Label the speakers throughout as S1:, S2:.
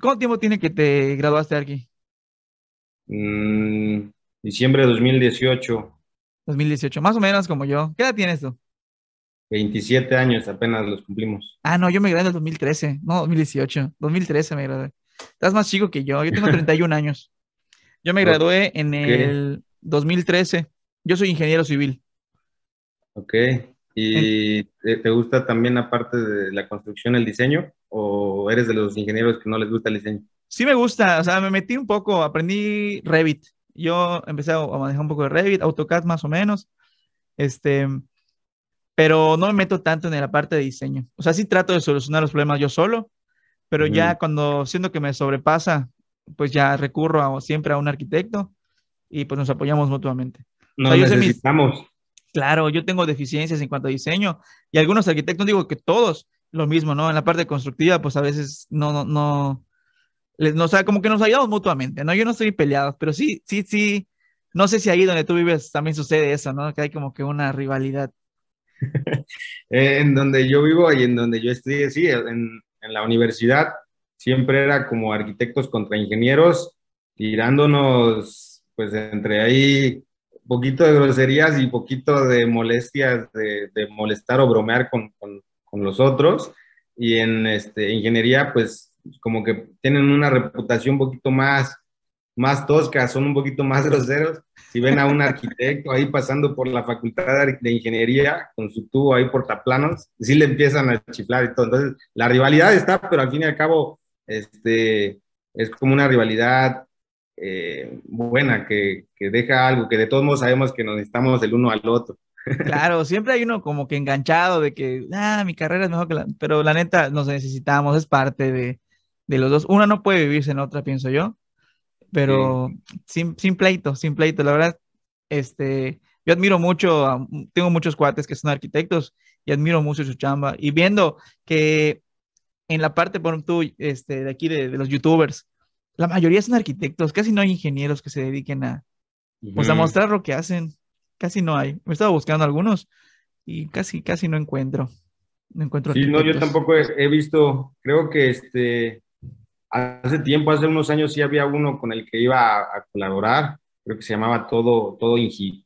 S1: ¿Cuánto tiempo tiene que te graduaste aquí?
S2: Mm, diciembre de 2018.
S1: 2018, más o menos como yo. ¿Qué edad tienes tú?
S2: 27 años, apenas los cumplimos.
S1: Ah, no, yo me gradué en el 2013, no 2018, 2013 me gradué. Estás más chico que yo, yo tengo 31 años. Yo me gradué en el 2013, yo soy ingeniero civil.
S2: Ok. ¿Y te gusta también, aparte de la construcción, el diseño? ¿O eres de los ingenieros que no les gusta el diseño?
S1: Sí me gusta, o sea, me metí un poco, aprendí Revit. Yo empecé a manejar un poco de Revit, AutoCAD más o menos, este, pero no me meto tanto en la parte de diseño. O sea, sí trato de solucionar los problemas yo solo, pero ya cuando siento que me sobrepasa, pues ya recurro siempre a un arquitecto y pues nos apoyamos mutuamente. Nos necesitamos. Claro, yo tengo deficiencias en cuanto a diseño y algunos arquitectos, digo que todos, lo mismo, ¿no? En la parte constructiva, pues a veces no, no, no, no o sea, como que nos ayudamos mutuamente, ¿no? Yo no estoy peleado, pero sí, sí, sí, no sé si ahí donde tú vives también sucede eso, ¿no? Que hay como que una rivalidad.
S2: Eh, en donde yo vivo y en donde yo estoy, sí, en, en la universidad siempre era como arquitectos contra ingenieros, tirándonos, pues entre ahí poquito de groserías y poquito de molestias, de, molestar o bromear con, los otros. Y en este, ingeniería, pues como que tienen una reputación un poquito más, más tosca, son un poquito más groseros. Si ven a un arquitecto ahí pasando por la facultad de ingeniería con su tubo ahí portaplanos, sí le empiezan a chiflar y todo. Entonces, la rivalidad está, pero al fin y al cabo, este, es como una rivalidad eh, buena, que, que, deja algo, que de todos modos sabemos que nos necesitamos el uno al otro.
S1: Claro, siempre hay uno como que enganchado de que, ah, mi carrera es mejor que la, pero la neta nos necesitamos, es parte de, de los dos. Una no puede vivirse en otra, pienso yo, pero sin, sin pleito, sin pleito. La verdad, este, yo admiro mucho, tengo muchos cuates que son arquitectos y admiro mucho su chamba. Y viendo que en la parte, por tú, este, de aquí de, de los youtubers, la mayoría son arquitectos, casi no hay ingenieros que se dediquen a, pues, mostrar lo que hacen. Casi no hay. Me estaba buscando algunos y casi, casi no encuentro. No encuentro. Sí, no, yo tampoco
S2: he visto, creo que este, hace tiempo, hace unos años sí había uno con el que iba a, colaborar, creo que se llamaba todo, todo,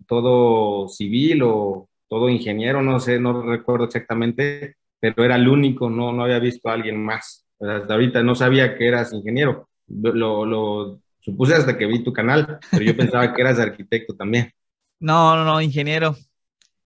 S2: todo civil o todo ingeniero, no sé, no recuerdo exactamente, pero era el único, no, no había visto a alguien más. Hasta ahorita no sabía que eras ingeniero lo, supuse hasta que vi tu canal, pero yo pensaba que eras arquitecto también.
S1: No, no, no, ingeniero.